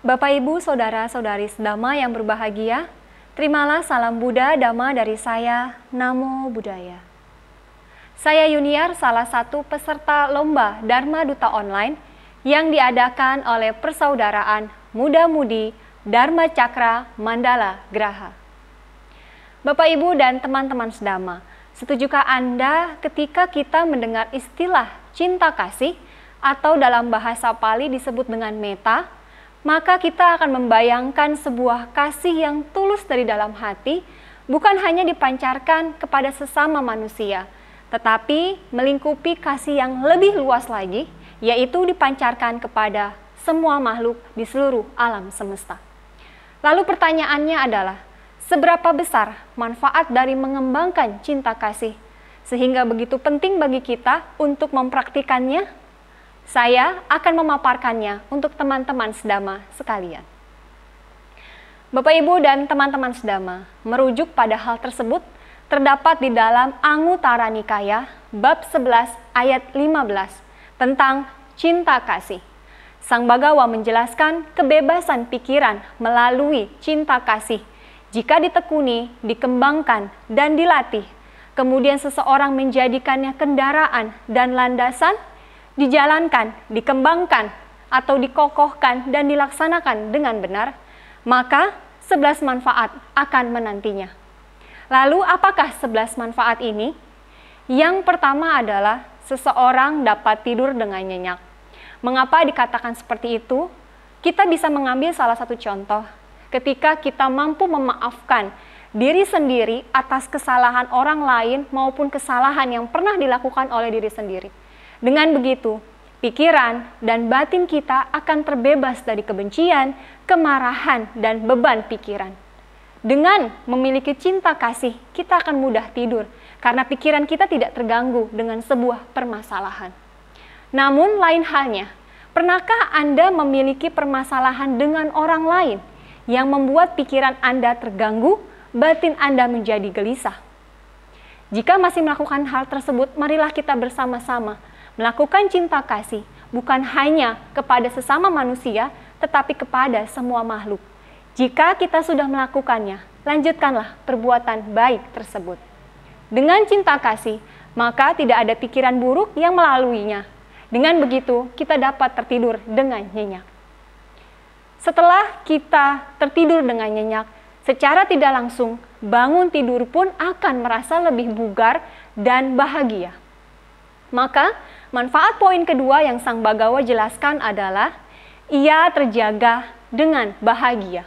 Bapak, Ibu, Saudara-saudari sedama yang berbahagia, terimalah salam Buddha Dhamma dari saya, Namo Buddhaya. Saya Yuniar, salah satu peserta Lomba Dharma Duta Online yang diadakan oleh Persaudaraan Muda Mudi Dharma Cakra Mandala Graha. Bapak, Ibu, dan teman-teman sedama, setujukah Anda ketika kita mendengar istilah cinta kasih atau dalam bahasa Pali disebut dengan meta, maka kita akan membayangkan sebuah kasih yang tulus dari dalam hati, bukan hanya dipancarkan kepada sesama manusia, tetapi melingkupi kasih yang lebih luas lagi, yaitu dipancarkan kepada semua makhluk di seluruh alam semesta. Lalu pertanyaannya adalah, seberapa besar manfaat dari mengembangkan cinta kasih, sehingga begitu penting bagi kita untuk mempraktikannya? Saya akan memaparkannya untuk teman-teman sedama sekalian. Bapak Ibu dan teman-teman sedama, merujuk pada hal tersebut terdapat di dalam Angutara Nikaya bab 11 ayat 15 tentang cinta kasih. Sang Bagawa menjelaskan kebebasan pikiran melalui cinta kasih. Jika ditekuni, dikembangkan, dan dilatih, kemudian seseorang menjadikannya kendaraan dan landasan dijalankan, dikembangkan, atau dikokohkan dan dilaksanakan dengan benar, maka sebelas manfaat akan menantinya. Lalu apakah sebelas manfaat ini? Yang pertama adalah seseorang dapat tidur dengan nyenyak. Mengapa dikatakan seperti itu? Kita bisa mengambil salah satu contoh ketika kita mampu memaafkan diri sendiri atas kesalahan orang lain maupun kesalahan yang pernah dilakukan oleh diri sendiri. Dengan begitu, pikiran dan batin kita akan terbebas dari kebencian, kemarahan, dan beban pikiran. Dengan memiliki cinta kasih, kita akan mudah tidur karena pikiran kita tidak terganggu dengan sebuah permasalahan. Namun, lain halnya, pernahkah Anda memiliki permasalahan dengan orang lain yang membuat pikiran Anda terganggu, batin Anda menjadi gelisah? Jika masih melakukan hal tersebut, marilah kita bersama-sama Melakukan cinta kasih bukan hanya kepada sesama manusia, tetapi kepada semua makhluk. Jika kita sudah melakukannya, lanjutkanlah perbuatan baik tersebut. Dengan cinta kasih, maka tidak ada pikiran buruk yang melaluinya. Dengan begitu, kita dapat tertidur dengan nyenyak. Setelah kita tertidur dengan nyenyak, secara tidak langsung bangun tidur pun akan merasa lebih bugar dan bahagia. Maka, manfaat poin kedua yang Sang Bagawa jelaskan adalah ia terjaga dengan bahagia.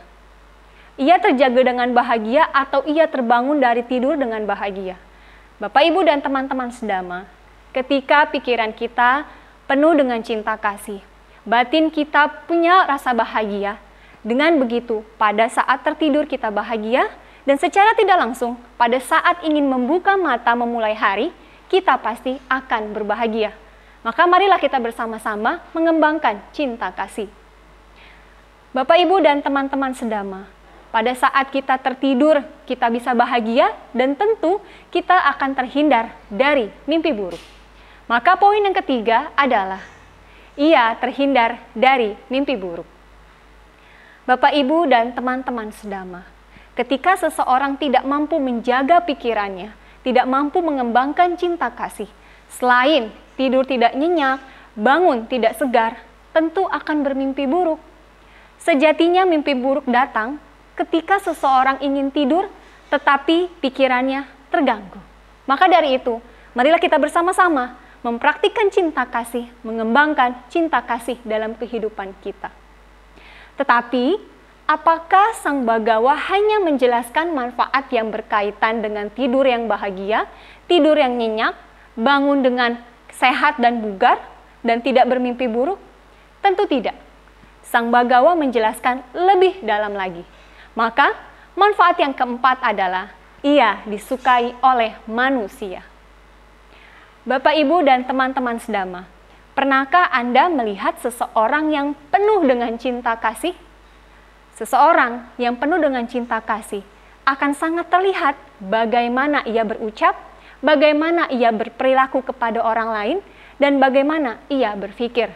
Ia terjaga dengan bahagia atau ia terbangun dari tidur dengan bahagia. Bapak, Ibu, dan teman-teman sedama, ketika pikiran kita penuh dengan cinta kasih, batin kita punya rasa bahagia. Dengan begitu, pada saat tertidur kita bahagia, dan secara tidak langsung, pada saat ingin membuka mata memulai hari, kita pasti akan berbahagia. Maka marilah kita bersama-sama mengembangkan cinta kasih. Bapak, Ibu, dan teman-teman sedama, pada saat kita tertidur, kita bisa bahagia dan tentu kita akan terhindar dari mimpi buruk. Maka poin yang ketiga adalah ia terhindar dari mimpi buruk. Bapak, Ibu, dan teman-teman sedama, ketika seseorang tidak mampu menjaga pikirannya, tidak mampu mengembangkan cinta kasih, Selain tidur tidak nyenyak, bangun tidak segar, tentu akan bermimpi buruk. Sejatinya mimpi buruk datang ketika seseorang ingin tidur tetapi pikirannya terganggu. Maka dari itu, marilah kita bersama-sama mempraktikkan cinta kasih, mengembangkan cinta kasih dalam kehidupan kita. Tetapi, apakah Sang Bagawa hanya menjelaskan manfaat yang berkaitan dengan tidur yang bahagia, tidur yang nyenyak, bangun dengan sehat dan bugar dan tidak bermimpi buruk? Tentu tidak. Sang Bagawa menjelaskan lebih dalam lagi. Maka, manfaat yang keempat adalah ia disukai oleh manusia. Bapak, Ibu, dan teman-teman sedama, pernahkah Anda melihat seseorang yang penuh dengan cinta kasih? Seseorang yang penuh dengan cinta kasih akan sangat terlihat bagaimana ia berucap, bagaimana ia berperilaku kepada orang lain, dan bagaimana ia berpikir.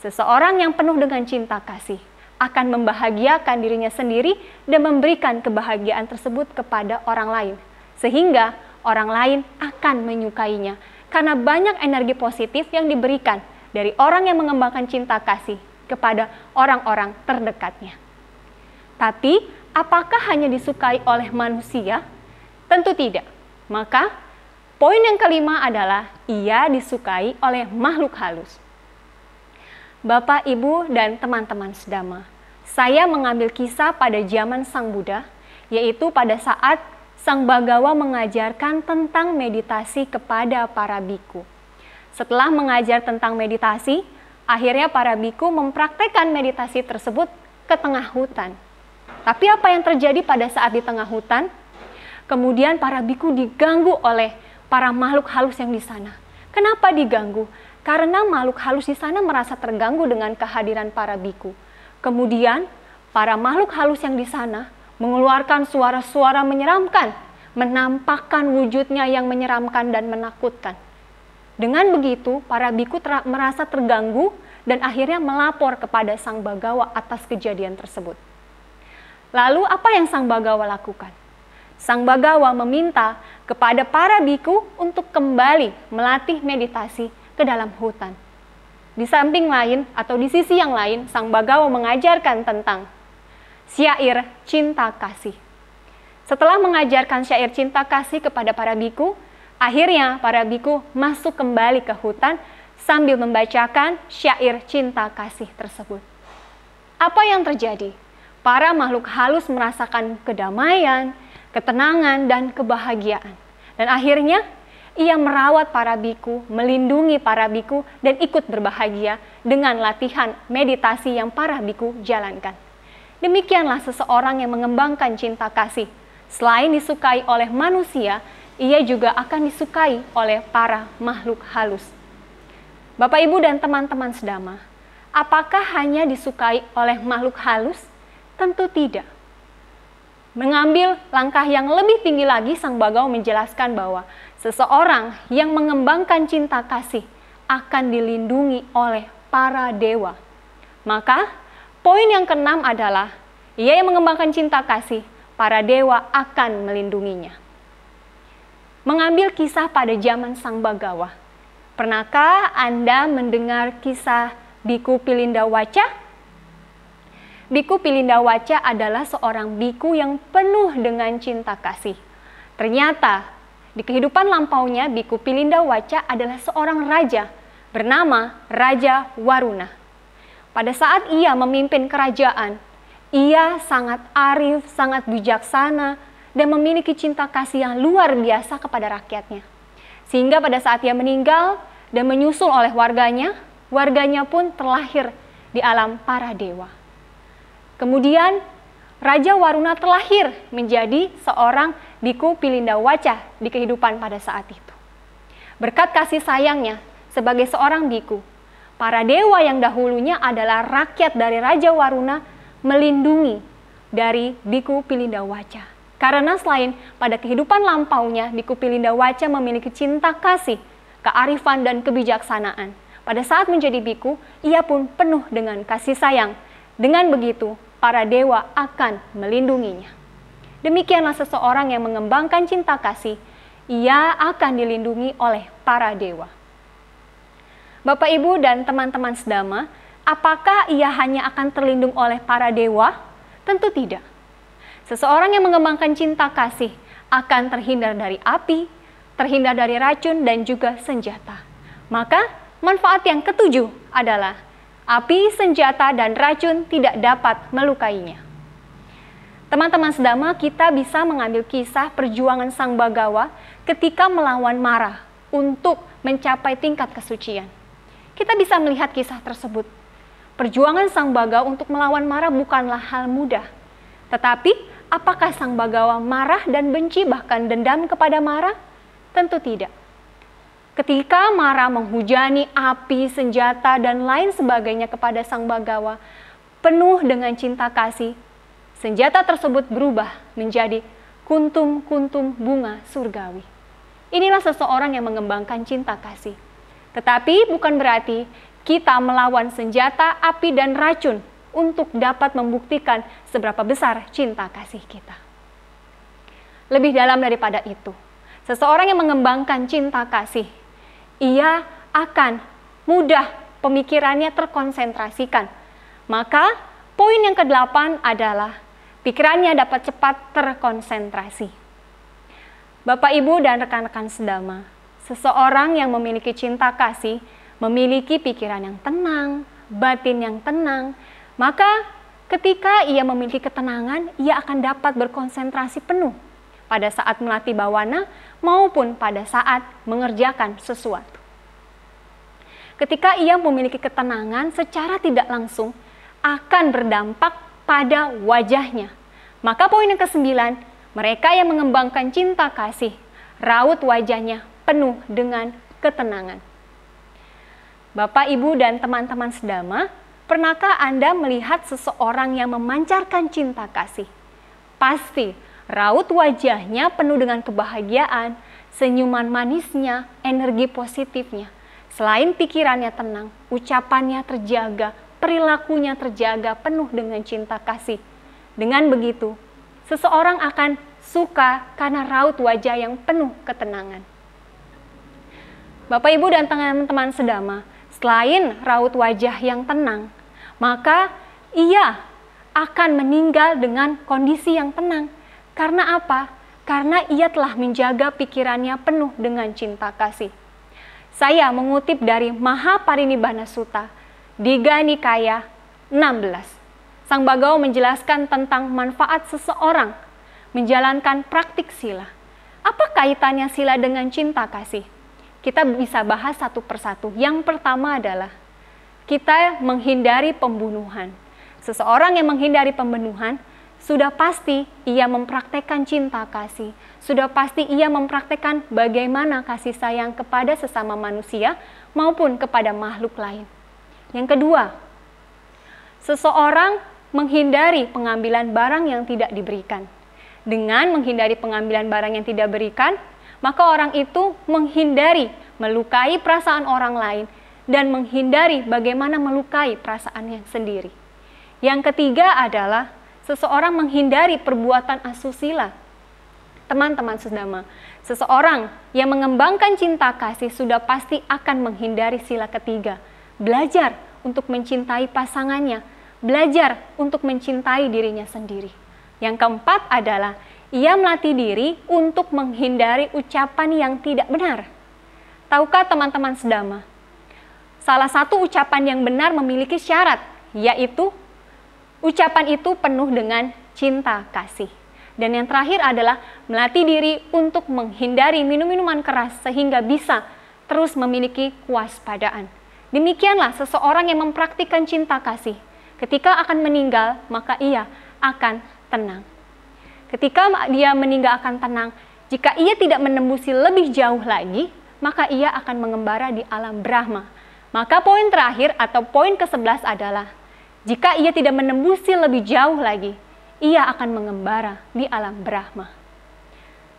Seseorang yang penuh dengan cinta kasih akan membahagiakan dirinya sendiri dan memberikan kebahagiaan tersebut kepada orang lain, sehingga orang lain akan menyukainya karena banyak energi positif yang diberikan dari orang yang mengembangkan cinta kasih kepada orang-orang terdekatnya. Tapi, apakah hanya disukai oleh manusia? Tentu tidak. Maka, Poin yang kelima adalah ia disukai oleh makhluk halus. Bapak, Ibu, dan teman-teman sedama, saya mengambil kisah pada zaman Sang Buddha, yaitu pada saat Sang Bagawa mengajarkan tentang meditasi kepada para biku. Setelah mengajar tentang meditasi, akhirnya para biku mempraktekkan meditasi tersebut ke tengah hutan. Tapi apa yang terjadi pada saat di tengah hutan? Kemudian para biku diganggu oleh para makhluk halus yang di sana. Kenapa diganggu? Karena makhluk halus di sana merasa terganggu dengan kehadiran para biku. Kemudian, para makhluk halus yang di sana mengeluarkan suara-suara menyeramkan, menampakkan wujudnya yang menyeramkan dan menakutkan. Dengan begitu, para biku ter merasa terganggu dan akhirnya melapor kepada Sang Bagawa atas kejadian tersebut. Lalu apa yang Sang Bagawa lakukan? Sang Bagawa meminta kepada para biku untuk kembali melatih meditasi ke dalam hutan. Di samping lain atau di sisi yang lain, Sang Bagawa mengajarkan tentang syair cinta kasih. Setelah mengajarkan syair cinta kasih kepada para biku, akhirnya para biku masuk kembali ke hutan sambil membacakan syair cinta kasih tersebut. Apa yang terjadi? Para makhluk halus merasakan kedamaian, ketenangan, dan kebahagiaan. Dan akhirnya ia merawat para biku, melindungi para biku, dan ikut berbahagia dengan latihan meditasi yang para biku jalankan. Demikianlah seseorang yang mengembangkan cinta kasih. Selain disukai oleh manusia, ia juga akan disukai oleh para makhluk halus. Bapak, ibu, dan teman-teman sedama, apakah hanya disukai oleh makhluk halus? Tentu tidak. Mengambil langkah yang lebih tinggi lagi, Sang Bagau menjelaskan bahwa seseorang yang mengembangkan cinta kasih akan dilindungi oleh para dewa. Maka, poin yang keenam adalah ia yang mengembangkan cinta kasih, para dewa akan melindunginya. Mengambil kisah pada zaman Sang Bagawa. Pernahkah Anda mendengar kisah Biku Pilinda Waca? Biku Pilinda Waca adalah seorang biku yang penuh dengan cinta kasih. Ternyata, di kehidupan lampaunya, Biku Pilinda Waca adalah seorang raja bernama Raja Waruna. Pada saat ia memimpin kerajaan, ia sangat arif, sangat bijaksana, dan memiliki cinta kasih yang luar biasa kepada rakyatnya. Sehingga pada saat ia meninggal dan menyusul oleh warganya, warganya pun terlahir di alam para dewa. Kemudian Raja Waruna terlahir menjadi seorang biku Pilinda wajah di kehidupan pada saat itu. Berkat kasih sayangnya sebagai seorang biku, para dewa yang dahulunya adalah rakyat dari Raja Waruna melindungi dari biku Pilinda wajah. Karena selain pada kehidupan lampaunya, biku Pilinda wajah memiliki cinta kasih, kearifan dan kebijaksanaan. Pada saat menjadi biku, ia pun penuh dengan kasih sayang. Dengan begitu, para dewa akan melindunginya. Demikianlah seseorang yang mengembangkan cinta kasih, ia akan dilindungi oleh para dewa. Bapak, Ibu, dan teman-teman sedama, apakah ia hanya akan terlindung oleh para dewa? Tentu tidak. Seseorang yang mengembangkan cinta kasih akan terhindar dari api, terhindar dari racun, dan juga senjata. Maka, manfaat yang ketujuh adalah Api, senjata, dan racun tidak dapat melukainya. Teman-teman sedama, kita bisa mengambil kisah perjuangan Sang Bagawa ketika melawan marah untuk mencapai tingkat kesucian. Kita bisa melihat kisah tersebut. Perjuangan Sang Bagawa untuk melawan marah bukanlah hal mudah. Tetapi, apakah Sang Bagawa marah dan benci bahkan dendam kepada marah? Tentu tidak. Ketika Mara menghujani api, senjata, dan lain sebagainya kepada sang Bagawa, penuh dengan cinta kasih, senjata tersebut berubah menjadi kuntum-kuntum bunga surgawi. Inilah seseorang yang mengembangkan cinta kasih. Tetapi bukan berarti kita melawan senjata, api, dan racun untuk dapat membuktikan seberapa besar cinta kasih kita. Lebih dalam daripada itu, seseorang yang mengembangkan cinta kasih ia akan mudah pemikirannya terkonsentrasikan. Maka poin yang kedelapan adalah pikirannya dapat cepat terkonsentrasi. Bapak, Ibu, dan rekan-rekan sedama, seseorang yang memiliki cinta kasih memiliki pikiran yang tenang, batin yang tenang, maka ketika ia memiliki ketenangan, ia akan dapat berkonsentrasi penuh pada saat melatih bawana maupun pada saat mengerjakan sesuatu. Ketika ia memiliki ketenangan secara tidak langsung akan berdampak pada wajahnya. Maka poin yang kesembilan, mereka yang mengembangkan cinta kasih, raut wajahnya penuh dengan ketenangan. Bapak, Ibu, dan teman-teman sedama, pernahkah Anda melihat seseorang yang memancarkan cinta kasih? Pasti Raut wajahnya penuh dengan kebahagiaan, senyuman manisnya, energi positifnya. Selain pikirannya tenang, ucapannya terjaga, perilakunya terjaga penuh dengan cinta kasih. Dengan begitu, seseorang akan suka karena raut wajah yang penuh ketenangan. Bapak, Ibu, dan teman-teman sedama, selain raut wajah yang tenang, maka ia akan meninggal dengan kondisi yang tenang. Karena apa? Karena ia telah menjaga pikirannya penuh dengan cinta kasih. Saya mengutip dari Mahaparinibbana Sutta, Diga Nikaya 16. Sang Bagau menjelaskan tentang manfaat seseorang menjalankan praktik sila. Apa kaitannya sila dengan cinta kasih? Kita bisa bahas satu persatu. Yang pertama adalah kita menghindari pembunuhan. Seseorang yang menghindari pembunuhan sudah pasti ia mempraktekkan cinta kasih. Sudah pasti ia mempraktekkan bagaimana kasih sayang kepada sesama manusia maupun kepada makhluk lain. Yang kedua, seseorang menghindari pengambilan barang yang tidak diberikan. Dengan menghindari pengambilan barang yang tidak diberikan, maka orang itu menghindari melukai perasaan orang lain dan menghindari bagaimana melukai perasaannya sendiri. Yang ketiga adalah seseorang menghindari perbuatan asusila. Teman-teman sedama, seseorang yang mengembangkan cinta kasih sudah pasti akan menghindari sila ketiga. Belajar untuk mencintai pasangannya, belajar untuk mencintai dirinya sendiri. Yang keempat adalah ia melatih diri untuk menghindari ucapan yang tidak benar. Tahukah teman-teman sedama? Salah satu ucapan yang benar memiliki syarat, yaitu Ucapan itu penuh dengan cinta kasih. Dan yang terakhir adalah melatih diri untuk menghindari minum-minuman keras sehingga bisa terus memiliki kewaspadaan. Demikianlah seseorang yang mempraktikkan cinta kasih. Ketika akan meninggal, maka ia akan tenang. Ketika dia meninggal akan tenang, jika ia tidak menembusi lebih jauh lagi, maka ia akan mengembara di alam Brahma. Maka poin terakhir atau poin ke-11 adalah jika ia tidak menembusi lebih jauh lagi, ia akan mengembara di alam Brahma.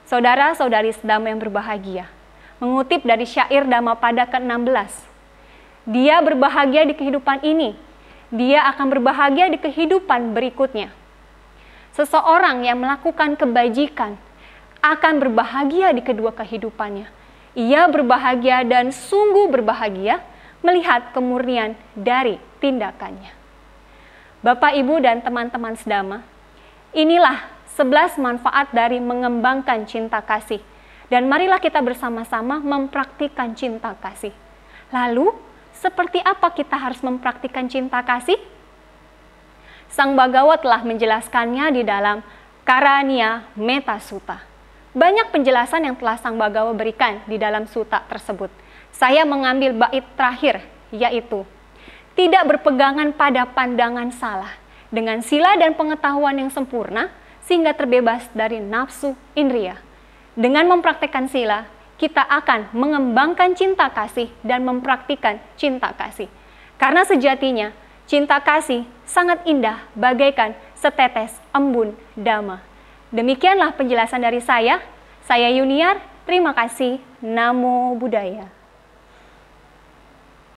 Saudara-saudari sedama yang berbahagia, mengutip dari syair Dhamma pada ke-16. Dia berbahagia di kehidupan ini, dia akan berbahagia di kehidupan berikutnya. Seseorang yang melakukan kebajikan akan berbahagia di kedua kehidupannya. Ia berbahagia dan sungguh berbahagia melihat kemurnian dari tindakannya. Bapak, Ibu, dan teman-teman sedama. Inilah 11 manfaat dari mengembangkan cinta kasih. Dan marilah kita bersama-sama mempraktikkan cinta kasih. Lalu, seperti apa kita harus mempraktikkan cinta kasih? Sang Bagawa telah menjelaskannya di dalam Karania Metasuta. Banyak penjelasan yang telah Sang Bagawa berikan di dalam suta tersebut. Saya mengambil bait terakhir, yaitu tidak berpegangan pada pandangan salah, dengan sila dan pengetahuan yang sempurna, sehingga terbebas dari nafsu indria. Dengan mempraktekkan sila, kita akan mengembangkan cinta kasih dan mempraktikkan cinta kasih. Karena sejatinya, cinta kasih sangat indah bagaikan setetes embun dama. Demikianlah penjelasan dari saya. Saya Yuniar, terima kasih. Namo Buddhaya.